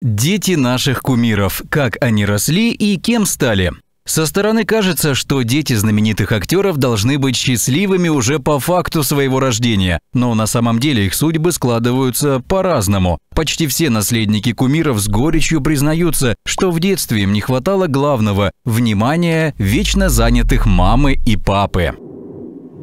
Дети наших кумиров. Как они росли и кем стали? Со стороны кажется, что дети знаменитых актеров должны быть счастливыми уже по факту своего рождения, но на самом деле их судьбы складываются по-разному. Почти все наследники кумиров с горечью признаются, что в детстве им не хватало главного – внимания вечно занятых мамы и папы.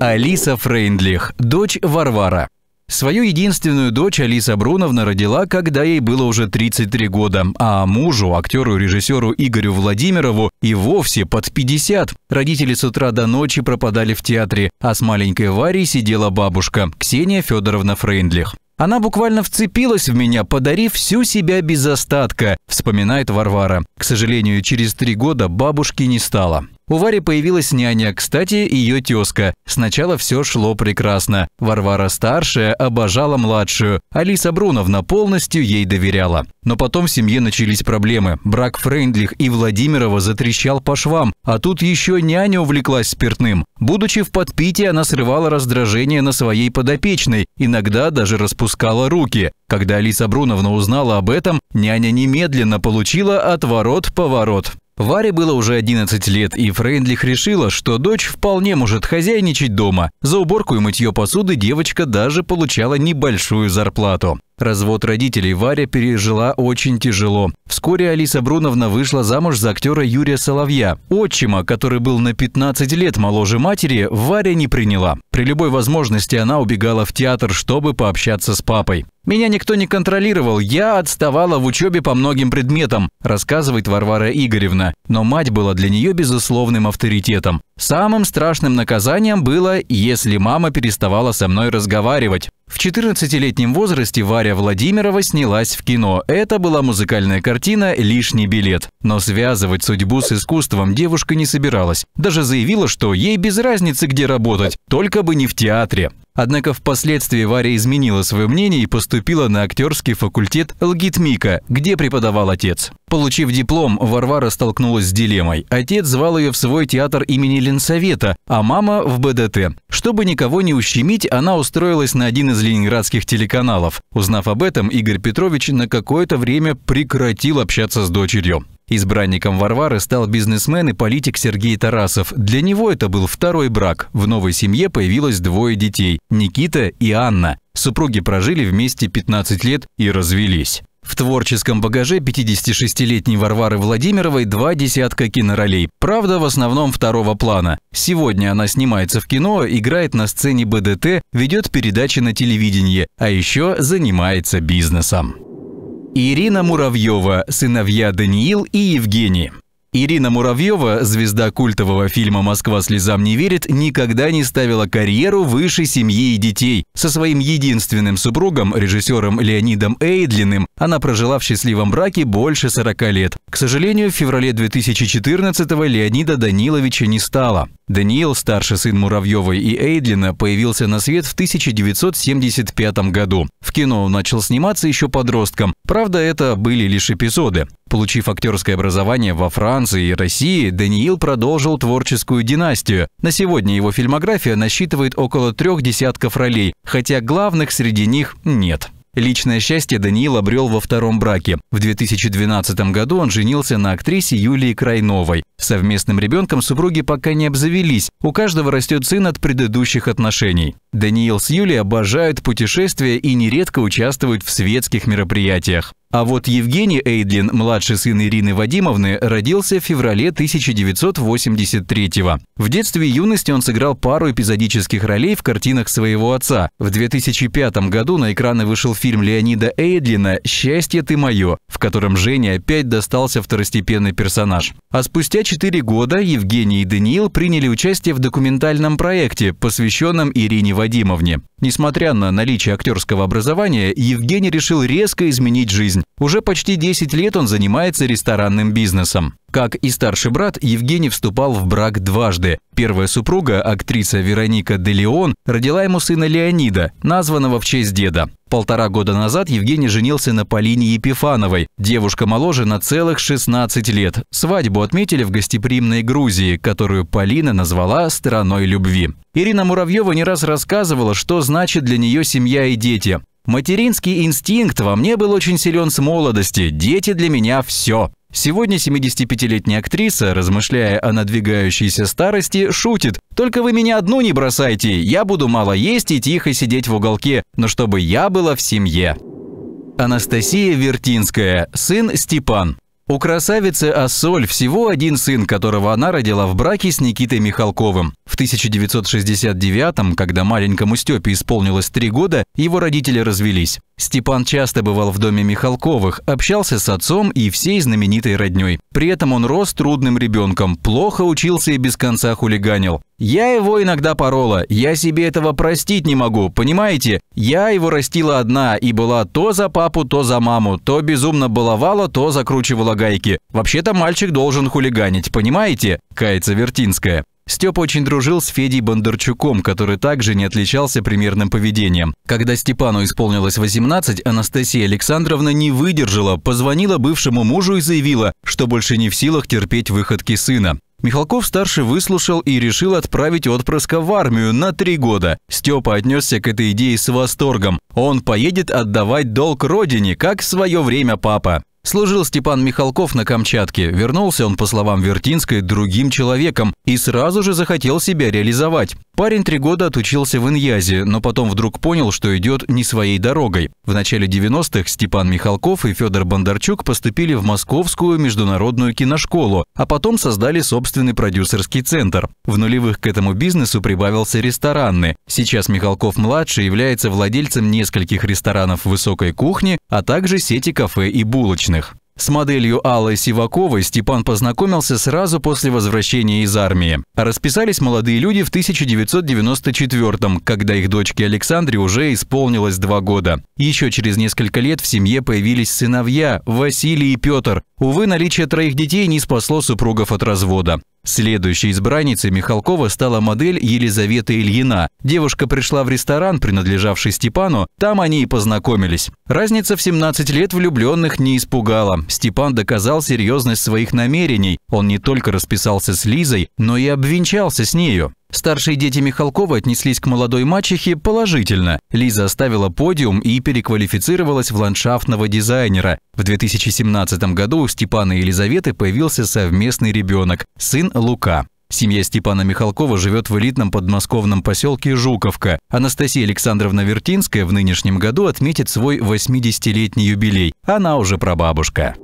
Алиса Фрейндлих, дочь Варвара. Свою единственную дочь Алиса Бруновна родила, когда ей было уже 33 года, а мужу, актеру и режиссеру Игорю Владимирову, и вовсе под 50. Родители с утра до ночи пропадали в театре, а с маленькой Варей сидела бабушка Ксения Федоровна Фрейндлих. Она буквально вцепилась в меня, подарив всю себя без остатка, вспоминает Варвара. К сожалению, через три года бабушки не стало. У Вари появилась няня, кстати, ее тезка. Сначала все шло прекрасно. Варвара старшая обожала младшую. Алиса Бруновна полностью ей доверяла. Но потом в семье начались проблемы. Брак Фрейндлих и Владимирова затрещал по швам. А тут еще няня увлеклась спиртным. Будучи в подпитии, она срывала раздражение на своей подопечной. Иногда даже распускала руки. Когда Алиса Бруновна узнала об этом, няня немедленно получила отворот-поворот. Варе было уже 11 лет, и Фрейндлих решила, что дочь вполне может хозяйничать дома. За уборку и мытье посуды девочка даже получала небольшую зарплату. Развод родителей Варя пережила очень тяжело. Вскоре Алиса Бруновна вышла замуж за актера Юрия Соловья. Отчима, который был на 15 лет моложе матери, Варя не приняла. При любой возможности она убегала в театр, чтобы пообщаться с папой. «Меня никто не контролировал, я отставала в учебе по многим предметам», рассказывает Варвара Игоревна. Но мать была для нее безусловным авторитетом. Самым страшным наказанием было, если мама переставала со мной разговаривать. В 14-летнем возрасте Варя Владимирова снялась в кино. Это была музыкальная картина «Лишний билет». Но связывать судьбу с искусством девушка не собиралась. Даже заявила, что ей без разницы, где работать, только бы не в театре. Однако впоследствии Варя изменила свое мнение и поступила на актерский факультет ЛГИТМИКа, где преподавал отец. Получив диплом, Варвара столкнулась с дилеммой. Отец звал ее в свой театр имени Ленсовета, а мама в БДТ. Чтобы никого не ущемить, она устроилась на один из ленинградских телеканалов. Узнав об этом, Игорь Петрович на какое-то время прекратил общаться с дочерью. Избранником Варвары стал бизнесмен и политик Сергей Тарасов. Для него это был второй брак. В новой семье появилось двое детей – Никита и Анна. Супруги прожили вместе 15 лет и развелись. В творческом багаже 56-летней Варвары Владимировой два десятка киноролей. Правда, в основном второго плана. Сегодня она снимается в кино, играет на сцене БДТ, ведет передачи на телевидении, а еще занимается бизнесом. Ирина Муравьева, сыновья Даниил и Евгений. Ирина Муравьева, звезда культового фильма «Москва слезам не верит», никогда не ставила карьеру выше семьи и детей. Со своим единственным супругом, режиссером Леонидом Эйдлиным, она прожила в счастливом браке больше 40 лет. К сожалению, в феврале 2014-го Леонида Даниловича не стало. Даниил, старший сын Муравьевой и Эйдлина, появился на свет в 1975 году. В кино он начал сниматься еще подростком. Правда, это были лишь эпизоды. Получив актерское образование во Франции и России, Даниил продолжил творческую династию. На сегодня его фильмография насчитывает около трех десятков ролей, хотя главных среди них нет. Личное счастье Даниил обрел во втором браке. В 2012 году он женился на актрисе Юлии Крайновой. Совместным ребенком супруги пока не обзавелись. У каждого растет сын от предыдущих отношений. Даниил с Юлей обожают путешествия и нередко участвуют в светских мероприятиях. А вот Евгений Эйдлин, младший сын Ирины Вадимовны, родился в феврале 1983-го. В детстве и юности он сыграл пару эпизодических ролей в картинах своего отца. В 2005 году на экраны вышел фильм Леонида Эйдлина «Счастье ты мое», в котором Женя опять достался второстепенный персонаж. А спустя 4 года Евгений и Даниил приняли участие в документальном проекте, посвященном Ирине Вадимовне. Несмотря на наличие актерского образования, Евгений решил резко изменить жизнь жизнь. Уже почти 10 лет он занимается ресторанным бизнесом. Как и старший брат, Евгений вступал в брак дважды. Первая супруга, актриса Вероника де Леон, родила ему сына Леонида, названного в честь деда. Полтора года назад Евгений женился на Полине Епифановой. Девушка моложе на целых 16 лет. Свадьбу отметили в гостеприимной Грузии, которую Полина назвала «страной любви». Ирина Муравьева не раз рассказывала, что значит для нее семья и дети. Материнский инстинкт во мне был очень силен с молодости. Дети для меня все. Сегодня 75-летняя актриса, размышляя о надвигающейся старости, шутит. «Только вы меня одну не бросайте, я буду мало есть и тихо сидеть в уголке, но чтобы я была в семье». Анастасия Вертинская, сын Степан. У красавицы Ассоль всего один сын, которого она родила в браке с Никитой Михалковым. В 1969 когда маленькому Степе исполнилось три года, его родители развелись. Степан часто бывал в доме Михалковых, общался с отцом и всей знаменитой родней. При этом он рос трудным ребенком, плохо учился и без конца хулиганил. «Я его иногда порола, я себе этого простить не могу, понимаете? Я его растила одна и была то за папу, то за маму, то безумно баловала, то закручивала гайки. Вообще-то мальчик должен хулиганить, понимаете?» – кается Вертинская. Степа очень дружил с Федей Бондарчуком, который также не отличался примерным поведением. Когда Степану исполнилось 18, Анастасия Александровна не выдержала, позвонила бывшему мужу и заявила, что больше не в силах терпеть выходки сына. Михалков-старший выслушал и решил отправить отпрыска в армию на три года. Степа отнесся к этой идее с восторгом. Он поедет отдавать долг родине, как в свое время папа. Служил Степан Михалков на Камчатке. Вернулся он, по словам Вертинской, другим человеком и сразу же захотел себя реализовать. Парень три года отучился в Иньязе, но потом вдруг понял, что идет не своей дорогой. В начале 90-х Степан Михалков и Федор Бондарчук поступили в Московскую международную киношколу, а потом создали собственный продюсерский центр. В нулевых к этому бизнесу прибавился рестораны. Сейчас Михалков-младший является владельцем нескольких ресторанов высокой кухни, а также сети кафе и булочных подручных. С моделью Аллы Сиваковой Степан познакомился сразу после возвращения из армии. Расписались молодые люди в 1994 когда их дочке Александре уже исполнилось два года. Еще через несколько лет в семье появились сыновья Василий и Петр. Увы, наличие троих детей не спасло супругов от развода. Следующей избранницей Михалкова стала модель Елизавета Ильина. Девушка пришла в ресторан, принадлежавший Степану, там они и познакомились. Разница в 17 лет влюбленных не испугала. Степан доказал серьезность своих намерений. Он не только расписался с Лизой, но и обвенчался с нею. Старшие дети Михалкова отнеслись к молодой мачехе положительно. Лиза оставила подиум и переквалифицировалась в ландшафтного дизайнера. В 2017 году у Степана и Елизаветы появился совместный ребенок – сын Лука. Семья Степана Михалкова живет в элитном подмосковном поселке Жуковка. Анастасия Александровна Вертинская в нынешнем году отметит свой 80-летний юбилей. Она уже прабабушка.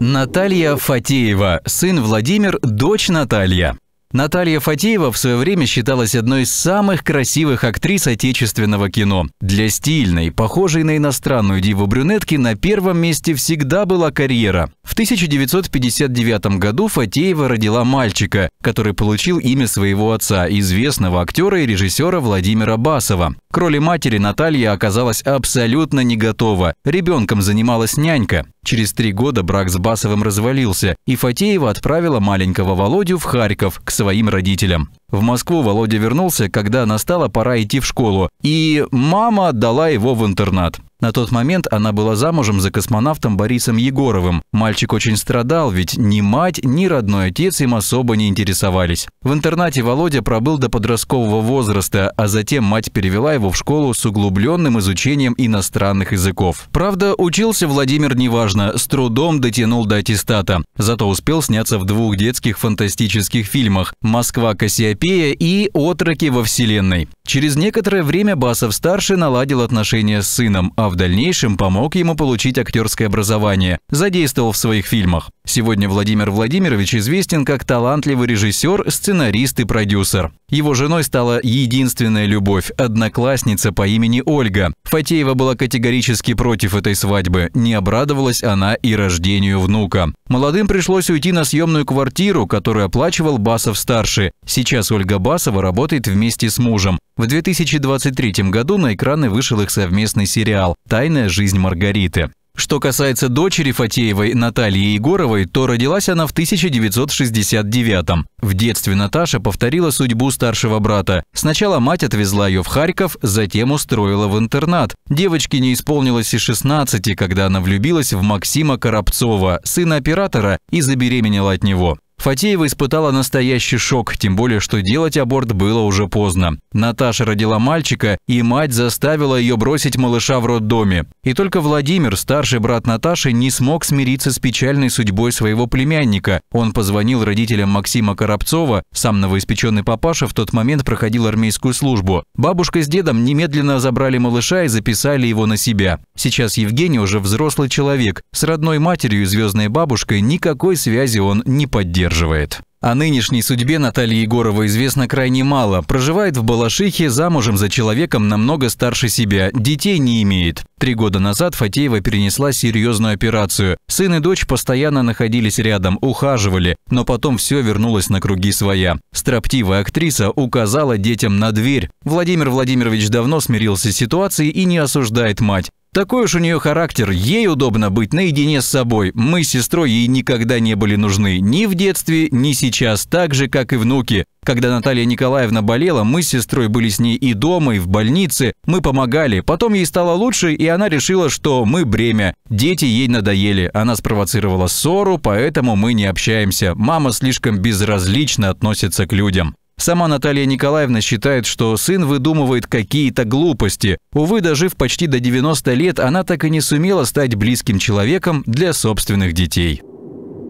Наталья Фатеева, сын Владимир, дочь Наталья. Наталья Фатеева в свое время считалась одной из самых красивых актрис отечественного кино. Для стильной, похожей на иностранную диву брюнетки на первом месте всегда была карьера. В 1959 году Фатеева родила мальчика, который получил имя своего отца, известного актера и режиссера Владимира Басова. К роли матери Наталья оказалась абсолютно не готова. Ребенком занималась нянька. Через три года брак с Басовым развалился, и Фатеева отправила маленького Володю в Харьков к своим родителям. В Москву Володя вернулся, когда настала пора идти в школу, и мама отдала его в интернат. На тот момент она была замужем за космонавтом Борисом Егоровым. Мальчик очень страдал, ведь ни мать, ни родной отец им особо не интересовались. В интернате Володя пробыл до подросткового возраста, а затем мать перевела его в школу с углубленным изучением иностранных языков. Правда, учился Владимир неважно, с трудом дотянул до аттестата. Зато успел сняться в двух детских фантастических фильмах «Москва Кассиопея» и «Отроки во Вселенной». Через некоторое время Басов-старший наладил отношения с сыном, а в дальнейшем помог ему получить актерское образование, задействовал в своих фильмах. Сегодня Владимир Владимирович известен как талантливый режиссер, сценарист и продюсер. Его женой стала единственная любовь – одноклассница по имени Ольга. Фатеева была категорически против этой свадьбы, не обрадовалась она и рождению внука. Молодым пришлось уйти на съемную квартиру, которую оплачивал Басов-старший. Сейчас Ольга Басова работает вместе с мужем. В 2023 году на экраны вышел их совместный сериал. «Тайная жизнь Маргариты». Что касается дочери Фатеевой Натальи Егоровой, то родилась она в 1969-м. В детстве Наташа повторила судьбу старшего брата. Сначала мать отвезла ее в Харьков, затем устроила в интернат. Девочке не исполнилось и 16, когда она влюбилась в Максима Коробцова, сына оператора, и забеременела от него. Фатеева испытала настоящий шок, тем более, что делать аборт было уже поздно. Наташа родила мальчика, и мать заставила ее бросить малыша в роддоме. И только Владимир, старший брат Наташи, не смог смириться с печальной судьбой своего племянника. Он позвонил родителям Максима Коробцова, сам новоиспеченный папаша в тот момент проходил армейскую службу. Бабушка с дедом немедленно забрали малыша и записали его на себя. Сейчас Евгений уже взрослый человек, с родной матерью и звездной бабушкой никакой связи он не поддерживает поддерживает. О нынешней судьбе Натальи Егорова известно крайне мало. Проживает в Балашихе, замужем за человеком намного старше себя, детей не имеет. Три года назад Фатеева перенесла серьезную операцию. Сын и дочь постоянно находились рядом, ухаживали, но потом все вернулось на круги своя. Строптивая актриса указала детям на дверь. Владимир Владимирович давно смирился с ситуацией и не осуждает мать. Такой уж у нее характер, ей удобно быть наедине с собой. Мы с сестрой ей никогда не были нужны ни в детстве, ни сейчас, так же, как и внуки. Когда Наталья Николаевна болела, мы с сестрой были с ней и дома, и в больнице, мы помогали. Потом ей стало лучше, и она решила, что мы бремя. Дети ей надоели, она спровоцировала ссору, поэтому мы не общаемся. Мама слишком безразлично относится к людям. Сама Наталья Николаевна считает, что сын выдумывает какие-то глупости. Увы, дожив почти до 90 лет, она так и не сумела стать близким человеком для собственных детей.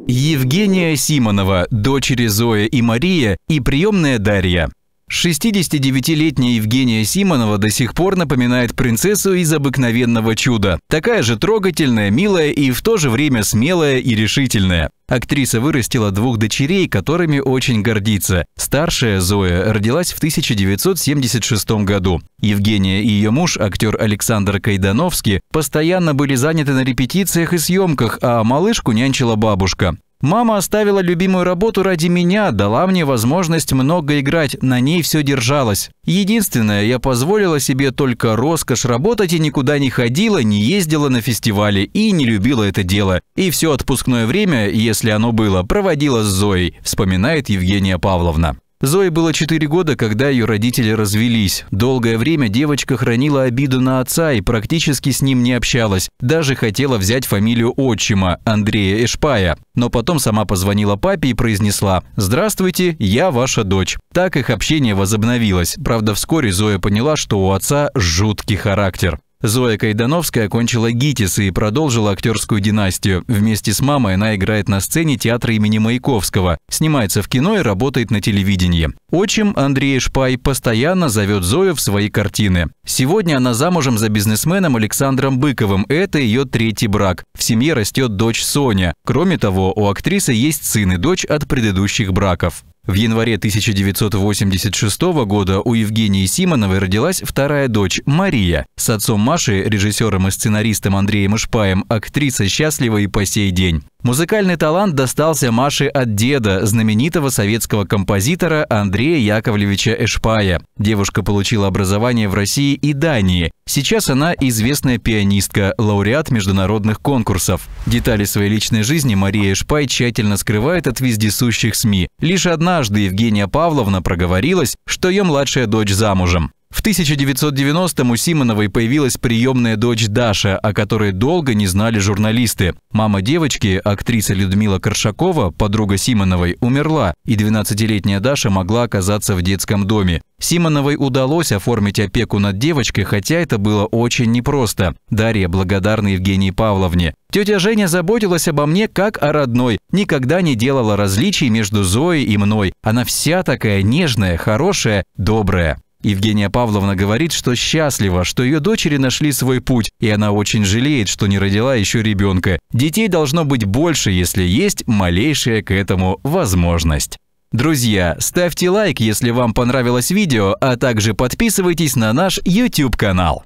Евгения Симонова, дочери Зоя и Мария и приемная Дарья. 69-летняя Евгения Симонова до сих пор напоминает принцессу из «Обыкновенного чуда». Такая же трогательная, милая и в то же время смелая и решительная. Актриса вырастила двух дочерей, которыми очень гордится. Старшая Зоя родилась в 1976 году. Евгения и ее муж, актер Александр Кайдановский, постоянно были заняты на репетициях и съемках, а малышку нянчила бабушка. Мама оставила любимую работу ради меня, дала мне возможность много играть, на ней все держалось. Единственное, я позволила себе только роскошь работать и никуда не ходила, не ездила на фестивали и не любила это дело. И все отпускное время, если оно было, проводила с Зоей, вспоминает Евгения Павловна. Зое было 4 года, когда ее родители развелись. Долгое время девочка хранила обиду на отца и практически с ним не общалась. Даже хотела взять фамилию отчима, Андрея Эшпая. Но потом сама позвонила папе и произнесла «Здравствуйте, я ваша дочь». Так их общение возобновилось. Правда, вскоре Зоя поняла, что у отца жуткий характер. Зоя Кайдановская окончила ГИТИС и продолжила актерскую династию. Вместе с мамой она играет на сцене театра имени Маяковского, снимается в кино и работает на телевидении. Отчим Андрей Шпай постоянно зовет Зою в свои картины. Сегодня она замужем за бизнесменом Александром Быковым. Это ее третий брак. В семье растет дочь Соня. Кроме того, у актрисы есть сын и дочь от предыдущих браков. В январе 1986 года у Евгении Симоновой родилась вторая дочь Мария. С отцом Маши, режиссером и сценаристом Андреем Ишпаем, актриса счастлива и по сей день. Музыкальный талант достался Маше от деда, знаменитого советского композитора Андрея Яковлевича Эшпая. Девушка получила образование в России и Дании, Сейчас она известная пианистка, лауреат международных конкурсов. Детали своей личной жизни Мария Шпай тщательно скрывает от вездесущих СМИ. Лишь однажды Евгения Павловна проговорилась, что ее младшая дочь замужем. В 1990-м у Симоновой появилась приемная дочь Даша, о которой долго не знали журналисты. Мама девочки, актриса Людмила Коршакова, подруга Симоновой, умерла, и 12-летняя Даша могла оказаться в детском доме. Симоновой удалось оформить опеку над девочкой, хотя это было очень непросто. Дарья благодарна Евгении Павловне. Тетя Женя заботилась обо мне как о родной, никогда не делала различий между Зоей и мной. Она вся такая нежная, хорошая, добрая. Евгения Павловна говорит, что счастлива, что ее дочери нашли свой путь, и она очень жалеет, что не родила еще ребенка. Детей должно быть больше, если есть малейшая к этому возможность. Друзья, ставьте лайк, если вам понравилось видео, а также подписывайтесь на наш YouTube-канал.